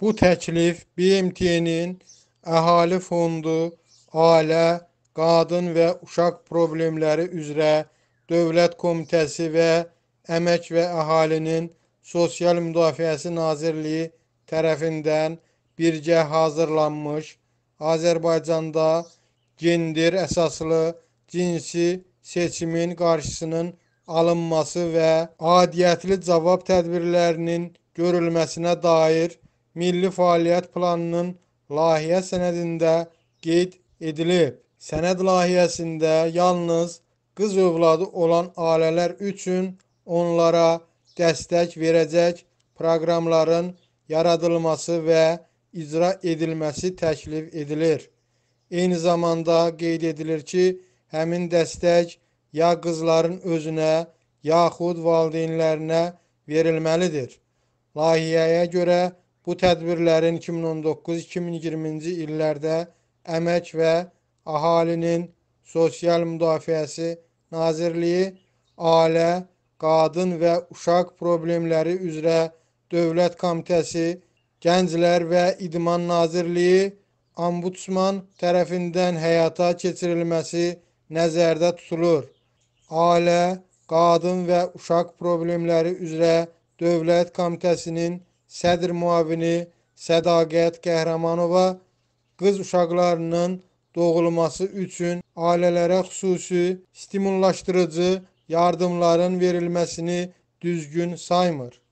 Bu təklif BMT-nin Əhali Fondu, Ailə, Qadın və Uşaq Problemləri üzrə Dövlət Komitəsi və Əmək və Əhalinin Sosial Müdafiəsi Nazirliyi tərəfindən birgə hazırlanmış Azərbaycanda gender əsaslı cinsi seçimin qarşısının alınması və adiyyətli cavab tədbirlərinin görülməsinə dair milli fəaliyyət planının layihə sənədində qeyd edilib. Sənəd layihəsində yalnız qız övladı olan ailələr üçün onlara dəstək verəcək proqramların yaradılması və icra edilməsi təklif edilir. Eyni zamanda qeyd edilir ki, həmin dəstək ya qızların özünə, yaxud valideynlərinə verilməlidir. Layihəyə görə Bu tədbirlərin 2019-2020-ci illərdə Əmək və Əhalinin Sosial Müdafiəsi Nazirliyi Ailə, Qadın və Uşaq Problemləri üzrə Dövlət Komitəsi, Gənclər və İdman Nazirliyi, Ombudsman tərəfindən həyata keçirilməsi nəzərdə tutulur. Ailə, Qadın və Uşaq Problemləri üzrə Dövlət Komitəsinin sədr müavini Sədaqət Qəhrəmanova qız uşaqlarının doğulması üçün ailələrə xüsusi stimullaşdırıcı yardımların verilməsini düzgün saymır.